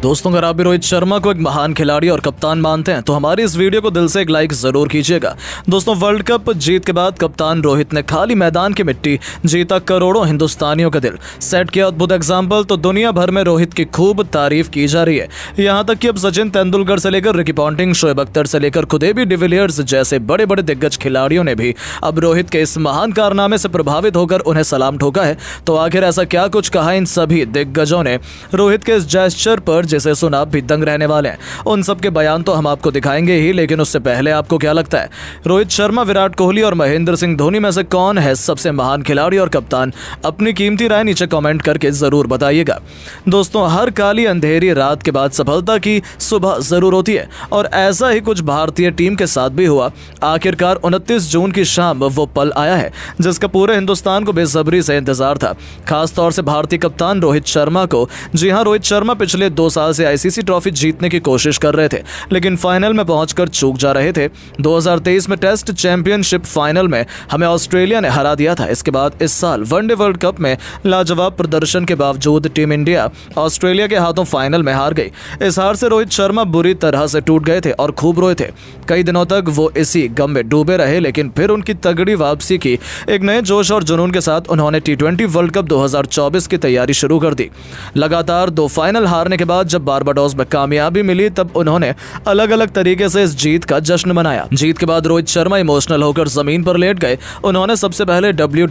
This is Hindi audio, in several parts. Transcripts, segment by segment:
दोस्तों अगर आप भी रोहित शर्मा को एक महान खिलाड़ी और कप्तान मानते हैं तो हमारी इस वीडियो को दिल से एक लाइक जरूर कीजिएगा दोस्तों वर्ल्ड कप जीत के बाद कप्तान रोहित ने खाली मैदान की मिट्टी जीता करोड़ों हिंदुस्तानियों का दिल सेट किया अद्भुत एग्जाम्पल तो दुनिया भर में रोहित की खूब तारीफ की जा रही है यहाँ तक कि अब सचिन तेंदुलकर से लेकर रिकी पॉन्टिंग शोएब अख्तर से लेकर खुदेबी डिविलियर्स जैसे बड़े बड़े दिग्गज खिलाड़ियों ने भी अब रोहित के इस महान कारनामे से प्रभावित होकर उन्हें सलाम ठोका है तो आखिर ऐसा क्या कुछ कहा इन सभी दिग्गजों ने रोहित के इस जेस्चर पर जिसे सुन आप भी दंग रहने वाले हैं उन सब के बयान तो हम आपको दिखाएंगे ही लेकिन उससे पहले आपको क्या लगता है रोहित शर्मा विराट कोहली और महेंद्र सिंह धोनी में से कौन है सबसे महान खिलाड़ी और कप्तान अपनी कीमती राय नीचे कॉमेंट करके ज़रूर बताइएगा दोस्तों हर काली अंधेरी रात के बाद सफलता की सुबह ज़रूर होती है और ऐसा ही कुछ भारतीय टीम के साथ भी हुआ आखिरकार उनतीस जून की शाम वो पल आया है जिसका पूरे हिंदुस्तान को बेसब्री से इंतजार था खासतौर से भारतीय कप्तान रोहित शर्मा को जी हां रोहित शर्मा पिछले दो साल से आईसीसी ट्रॉफी जीतने की कोशिश कर रहे थे लेकिन फाइनल में पहुंचकर चूक जा रहे थे 2023 में टेस्ट चैंपियनशिप फाइनल में हमें ऑस्ट्रेलिया ने हरा दिया था इसके बाद इस साल वनडे वर्ल्ड कप में लाजवाब प्रदर्शन के बावजूद टीम इंडिया ऑस्ट्रेलिया के हाथों फाइनल में हार गई इस हार से रोहित शर्मा बुरी तरह से टूट गए थे और खूब रोए थे कई दिनों तक वो इसी गम में डूबे रहे लेकिन फिर उनकी तगड़ी वापसी की एक नए जोश और जुनून के साथ उन्होंने टी वर्ल्ड कप 2024 की तैयारी शुरू कर दी लगातार दो फाइनल हारने के बाद बाद जब बारबाडोस में कामयाबी मिली तब उन्होंने अलग अलग तरीके से इस जीत का जश्न मनाया जीत के बाद रोहित शर्मा इमोशनल होकर जमीन पर लेट गए उन्होंने सबसे पहले डब्ल्यू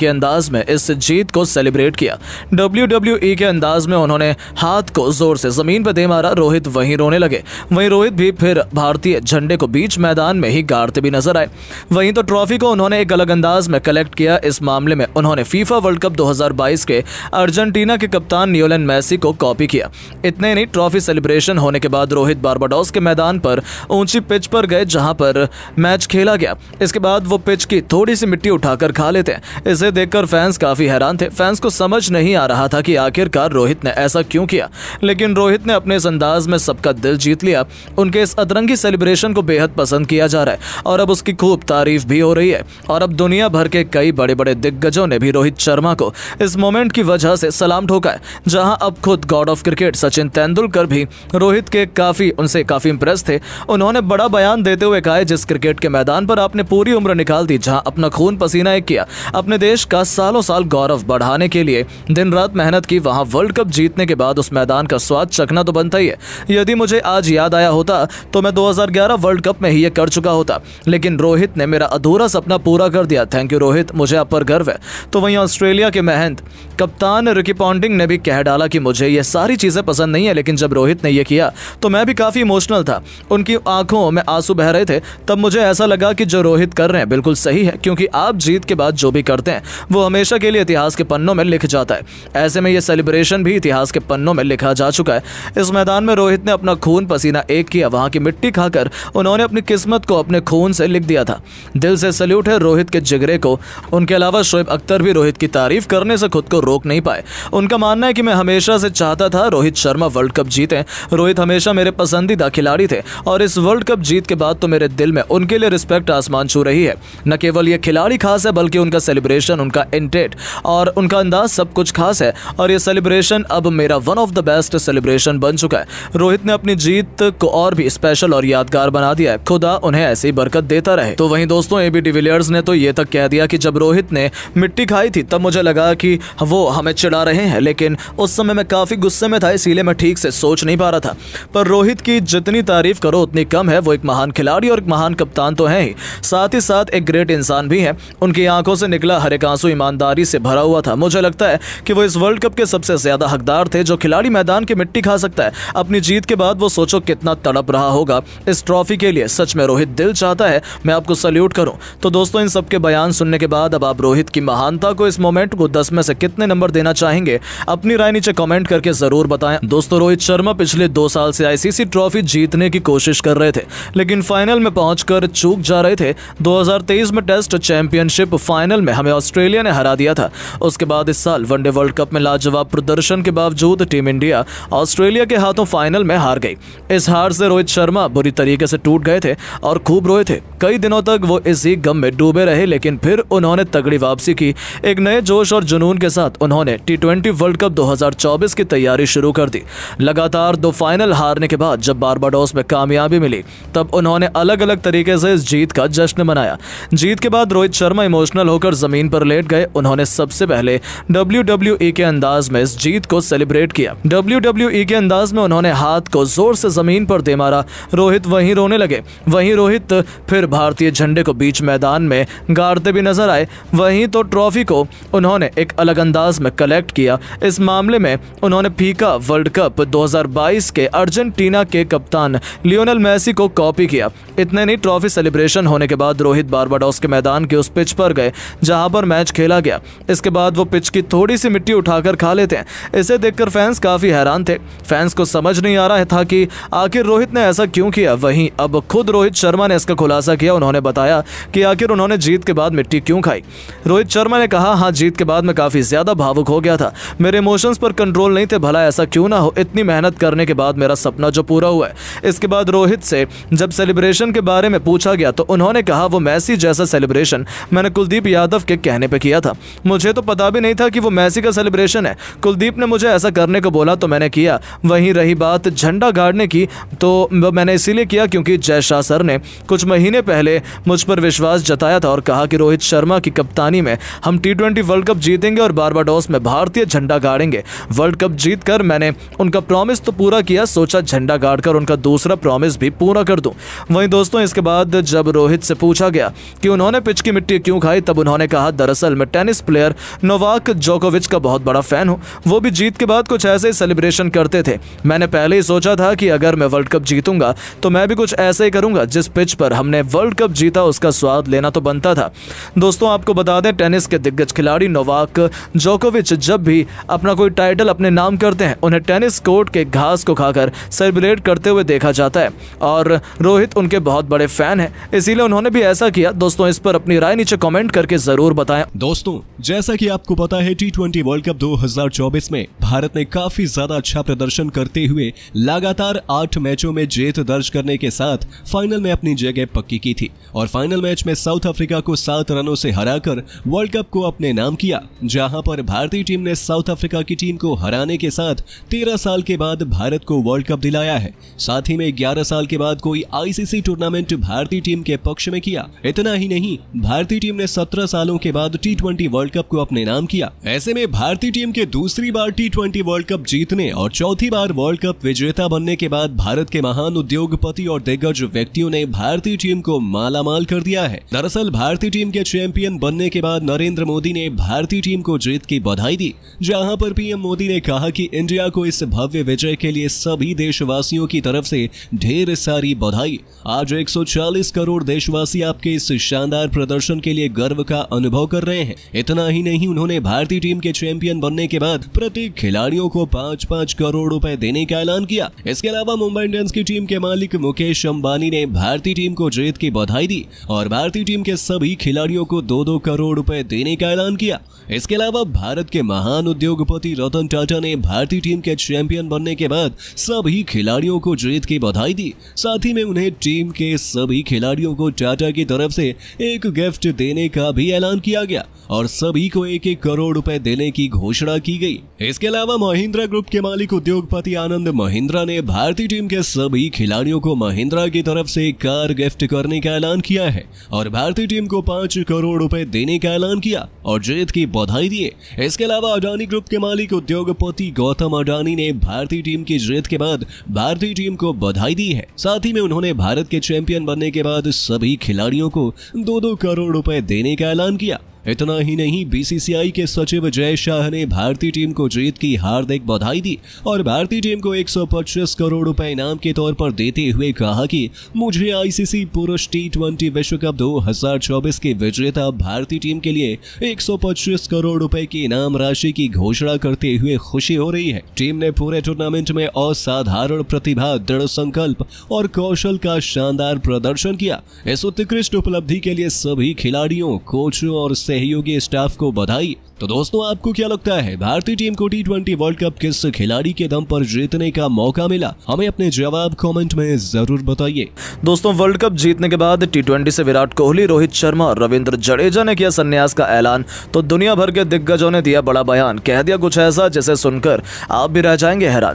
के अंदाज में इस जीत को सेलिब्रेट किया डब्ल्यू के अंदाज में उन्होंने हाथ को जोर से जमीन पर दे मारा रोहित वहीं रोने लगे वहीं रोहित भी फिर भारतीय झंडे को बीच मैदान में ही गाड़ते भी नजर आए वहीं तो ट्रॉफी को उन्होंने एक अलग अंदाज में कलेक्ट किया इस मामले में उन्होंने फीफा वर्ल्ड कप 2022 के अर्जेंटीना के कप्तान नियोलन मैसी को कॉपी किया इतने ही नहीं ट्रॉफी सेलिब्रेशन होने के बाद रोहित बारबाडोस के मैदान पर ऊंची पिच पर गए जहां पर मैच खेला गया इसके बाद वो पिच की थोड़ी सी मिट्टी उठाकर खा लेते हैं इसे देखकर फैंस काफ़ी हैरान थे फैंस को समझ नहीं आ रहा था कि आखिरकार रोहित ने ऐसा क्यों किया लेकिन रोहित ने अपने इस अंदाज में सबका दिल जीत लिया उनके इस अतरंगी सेलिब्रेशन को बेहद पसंद किया जा रहा है और अब उसकी खूब तारीफ भी हो रही है और अब दुनिया भर के कई बड़े बड़े दिग्गजों ने भी रोहित शर्मा को इस मोमेंट की वजह से सलाम ठोका है जहां अब खुद god of cricket Sachin Sachin Tendulkar भी रोहित के काफ़ी उनसे काफ़ी इंप्रेस थे उन्होंने बड़ा बयान देते हुए कहा जिस क्रिकेट के मैदान पर आपने पूरी उम्र निकाल दी जहां अपना खून पसीना एक किया अपने देश का सालों साल गौरव बढ़ाने के लिए दिन रात मेहनत की वहां वर्ल्ड कप जीतने के बाद उस मैदान का स्वाद चखना तो बनता ही है यदि मुझे आज याद आया होता तो मैं 2011 वर्ल्ड कप में ही ये कर चुका होता लेकिन रोहित ने मेरा अधूरा सपना पूरा कर दिया थैंक यू रोहित मुझे आप पर गर्व है तो वहीं ऑस्ट्रेलिया के महंत कप्तान रिकी पॉन्डिंग ने भी कह डाला कि मुझे ये सारी चीज़ें पसंद नहीं है लेकिन जब रोहित ने यह किया तो मैं भी काफ़ी इमोशनल था उनकी आंखों में आंसू बह रहे थे तब मुझे ऐसा लगा कि जो रोहित कर रहे हैं बिल्कुल सही है क्योंकि आप जीत के बाद जो भी करते हैं वो हमेशा के लिए इतिहास के पन्नों में लिख जाता है ऐसे में यह सेलिब्रेशन भी इतिहास के पन्नों में लिखा जा चुका है इस मैदान में रोहित ने अपना खून पसीना एक किया वहां की मिट्टी खाकर उन्होंने अपनी किस्मत को अपने खून से लिख दिया था दिल से सल्यूट है रोहित के जिगरे को उनके अलावा शोएब अख्तर भी रोहित की तारीफ करने से खुद को रोक नहीं पाए उनका मानना है कि मैं हमेशा से चाहता था रोहित शर्मा ओबामा वर्ल्ड कप जीते रोहित हमेशा मेरे पसंदीदा खिलाड़ी थे और इस वर्ल्ड कप जीत के बाद तो मेरे दिल में उनके लिए रिस्पेक्ट आसमान छू रही है न केवल ये खिलाड़ी खास है बल्कि उनका सेलिब्रेशन उनका इंटेट और उनका अंदाज सब कुछ खास है और ये सेलिब्रेशन अब मेरा one of the best celebration बन चुका है रोहित ने अपनी जीत को और भी स्पेशल और यादगार बना दिया है खुदा उन्हें ऐसी बरकत देता रहे तो वहीं दोस्तों ए बी डिविलियर्स ने तो ये तक कह दिया कि जब रोहित ने मिट्टी खाई थी तब मुझे लगा कि वो हमें चिड़ा रहे हैं लेकिन उस समय मैं काफी गुस्से में था इसीलिए मैं मैं ठीक से सोच नहीं पा रहा था पर रोहित की जितनी तारीफ करो उतनी कम है वो एक महान खिलाड़ी और एक महान कप्तान तो है ही साथ ही साथ एक ग्रेट इंसान भी है उनकी आंखों से निकला हर एक आंसू ईमानदारी से भरा हुआ था मुझे लगता है कि वो इस वर्ल्ड कप के सबसे ज्यादा हकदार थे जो खिलाड़ी मैदान की मिट्टी खा सकता है अपनी जीत के बाद वो सोचो कितना तड़प रहा होगा इस ट्रॉफी के लिए सच में रोहित दिल चाहता है मैं आपको सल्यूट करूँ तो दोस्तों इन सबके बयान सुनने के बाद अब आप रोहित की महानता को इस मोमेंट को दस में से कितने नंबर देना चाहेंगे अपनी राय नीचे कॉमेंट करके जरूर बताएं दोस्तों दोस्तों रोहित शर्मा पिछले दो साल से आईसीसी ट्रॉफी जीतने की कोशिश कर रहे थे लेकिन फाइनल में पहुंचकर चूक जा रहे थे 2023 में टेस्ट चैंपियनशिप फाइनल में हमें ऑस्ट्रेलिया ने हरा दिया था उसके बाद इस साल वनडे वर्ल्ड कप में लाजवाब प्रदर्शन के बावजूद टीम इंडिया ऑस्ट्रेलिया के हाथों फाइनल में हार गई इस हार से रोहित शर्मा बुरी तरीके से टूट गए थे और खूब रोए थे कई दिनों तक वो इसी गम में डूबे रहे लेकिन फिर उन्होंने तगड़ी वापसी की एक नए जोश और जुनून के साथ उन्होंने टी वर्ल्ड कप 2024 की तैयारी शुरू कर दी लगातार दो फाइनल हारने के बाद जब बारबाडोस में कामयाबी मिली तब उन्होंने अलग अलग तरीके से इस जीत का जश्न मनाया जीत के बाद रोहित शर्मा इमोशनल होकर जमीन पर लेट गए उन्होंने सबसे पहले डब्ल्यू e के अंदाज में इस जीत को सेलिब्रेट किया डब्ल्यू e के अंदाज में उन्होंने हाथ को जोर से जमीन पर दे मारा रोहित वहीं रोने लगे वहीं रोहित फिर भारतीय झंडे को बीच मैदान में गाड़ते भी नजर आए वहीं तो ट्रॉफी को उन्होंने एक अलग अंदाज में कलेक्ट किया इस मामले में उन्होंने फीका वर्ल्ड कप 2022 के अर्जेंटीना के कप्तान लियोनल मेसी को कॉपी किया इतने नहीं ट्रॉफी सेलिब्रेशन होने के बाद रोहित बारबाडोस के मैदान के उस पिच पर गए जहां पर मैच खेला गया इसके बाद वो पिच की थोड़ी सी मिट्टी उठाकर खा लेते हैं इसे देखकर फैंस काफ़ी हैरान थे फैंस को समझ नहीं आ रहा था कि आखिर रोहित ने ऐसा क्यों किया वहीं अब खुद रोहित शर्मा ने इसका खुलासा किया उन्होंने बताया कि आखिर उन्होंने जीत के बाद मिट्टी क्यों खाई रोहित शर्मा ने कहा हाँ जीत के बाद मैं काफ़ी ज़्यादा भावुक हो गया था मेरे इमोशंस पर कंट्रोल नहीं थे भला ऐसा क्यों ना हो इतनी मेहनत करने के बाद मेरा सपना जो पूरा हुआ है इसके बाद रोहित से जब सेलिब्रेशन के बारे में पूछा गया तो उन्होंने कहा वो मैसी जैसा सेलिब्रेशन मैंने कुलदीप यादव के कहने पर किया था मुझे तो पता भी नहीं था कि वो मैसी का सेलिब्रेशन है कुलदीप ने मुझे ऐसा करने को बोला तो मैंने किया वहीं रही बात झंडा गाड़ने की तो मैंने इसीलिए किया क्योंकि जय शाह सर ने कुछ महीने पहले मुझ पर विश्वास जताया था और कहा कि रोहित शर्मा की कप्तानी में हम टी वर्ल्ड कप जीतेंगे और बारबाडोस में भारतीय झंडा गाड़ेंगे वर्ल्ड कप जीतकर मैंने उनका प्रॉमिस तो पूरा किया सोचा झंडा गाड़ कर उनका दूसरा प्रॉमिस भी पूरा कर दूं वहीं दोस्तों इसके बाद जब रोहित से पूछा गया कि उन्होंने पिच की मिट्टी क्यों खाई तब उन्होंने कहा दरअसल मैं टेनिस प्लेयर नोवाक जोकोविच का बहुत बड़ा फैन हूँ वो भी जीत के बाद कुछ ऐसे ही सेलिब्रेशन करते थे मैंने पहले ही सोचा था कि अगर मैं वर्ल्ड कप जीतूंगा तो मैं भी कुछ ऐसे ही करूंगा जिस पिच पर हमने वर्ल्ड कप जीता उसका स्वाद लेना तो बनता था दोस्तों आपको बता दें टेनिस के दिग्गज खिलाड़ी नोवाक जोकोविच जब भी अपना कोई टाइटल अपने नाम करते हैं उन्हें टेनिस टेनिस कोर्ट के घास को खाकर सेलिब्रेट करते हुए देखा जाता है और रोहित उनके बहुत बड़े फैन है इसीलिए उन्होंने भी ऐसा किया दोस्तों इस पर अपनी राय नीचे कमेंट करके जरूर बताएं दोस्तों जैसा कि आपको पता है टी ट्वेंटी वर्ल्ड कप 2024 में भारत ने काफी ज्यादा अच्छा प्रदर्शन करते हुए लगातार आठ मैचों में जीत दर्ज करने के साथ फाइनल में अपनी जगह पक्की की थी और फाइनल मैच में साउथ अफ्रीका को सात रनों से हराकर वर्ल्ड कप को अपने नाम किया जहां पर भारतीय टीम ने साउथ अफ्रीका की टीम को हराने के साथ तेरह 16 साल के बाद भारत को वर्ल्ड कप दिलाया है साथ ही में 11 साल के बाद कोई आईसीसी टूर्नामेंट भारतीय टीम के पक्ष में किया इतना ही नहीं भारतीय टीम ने 17 सालों के बाद टी वर्ल्ड कप को अपने नाम किया ऐसे में भारतीय टीम के दूसरी बार टी वर्ल्ड कप जीतने और चौथी बार वर्ल्ड कप विजेता बनने के बाद भारत के महान उद्योगपति और दिग्गज व्यक्तियों ने भारतीय टीम को मालामाल कर दिया है दरअसल भारतीय टीम के चैंपियन बनने के बाद नरेंद्र मोदी ने भारतीय टीम को जीत की बधाई दी जहाँ पर पीएम मोदी ने कहा की इंडिया को इस भव्य विजय के लिए सभी देशवासियों की तरफ से ढेर सारी बधाई आज 140 करोड़ देशवासी आपके इस शानदार प्रदर्शन के लिए गर्व का अनुभव कर रहे हैं इतना ही नहीं उन्होंने भारतीय टीम के चैंपियन बनने के बाद प्रत्येक खिलाड़ियों को पाँच पाँच करोड़ रूपए देने का ऐलान किया इसके अलावा मुंबई इंडियंस की टीम के मालिक मुकेश अम्बानी ने भारतीय टीम को जीत की बधाई दी और भारतीय टीम के सभी खिलाड़ियों को दो दो करोड़ रूपए देने का ऐलान किया इसके अलावा भारत के महान उद्योगपति रतन टाटा ने भारतीय टीम के चैंपियन बनने के बाद सभी खिलाड़ियों को जीत की बधाई दी साथ ही में उन्हें टीम के सभी खिलाड़ियों को टाटा की तरफ से एक गिफ्ट देने का भी ऐलान किया गया और सभी को एक एक करोड़ रुपए देने की घोषणा की गई इसके अलावा महिंद्रा ग्रुप के मालिक उद्योगपति आनंद महिंद्रा ने भारतीय टीम के सभी खिलाड़ियों को महिंद्रा की तरफ से कार गिफ्ट करने का ऐलान किया है और भारतीय टीम को पांच करोड़ रुपए देने का ऐलान किया और जीत की बधाई दिए इसके अलावा अडानी ग्रुप के मालिक उद्योगपति गौतम अडानी ने ने भारतीय टीम की जीत के बाद भारतीय टीम को बधाई दी है साथ ही में उन्होंने भारत के चैंपियन बनने के बाद सभी खिलाड़ियों को दो दो करोड़ रुपए देने का ऐलान किया इतना ही नहीं बीसीसीआई के सचिव जय शाह ने भारतीय टीम को जीत की हार्दिक बधाई दी और भारतीय टीम को 125 करोड़ रुपए इनाम के तौर पर देते हुए कहा कि मुझे आईसीसी पुरुष टी विश्व कप 2024 के विजेता भारतीय टीम के लिए 125 करोड़ रुपए की इनाम राशि की घोषणा करते हुए खुशी हो रही है टीम ने पूरे टूर्नामेंट में असाधारण प्रतिभा दृढ़ संकल्प और कौशल का शानदार प्रदर्शन किया इस उत्कृष्ट उपलब्धि के लिए सभी खिलाड़ियों कोचों और से सहयोगी स्टाफ को बधाई तो दोस्तों आपको क्या लगता है भारतीय टीम को टी वर्ल्ड कप किस खिलाड़ी के दम पर जीतने का मौका मिला हमें अपने जवाब कमेंट में जरूर बताइए दोस्तों वर्ल्ड कप जीतने के बाद टी से विराट कोहली रोहित शर्मा और रविंद्र जडेजा ने किया संन्यास का ऐलान तो दुनिया भर के दिग्गजों ने दिया बड़ा बयान कह दिया कुछ ऐसा जिसे सुनकर आप भी रह जाएंगे हैरान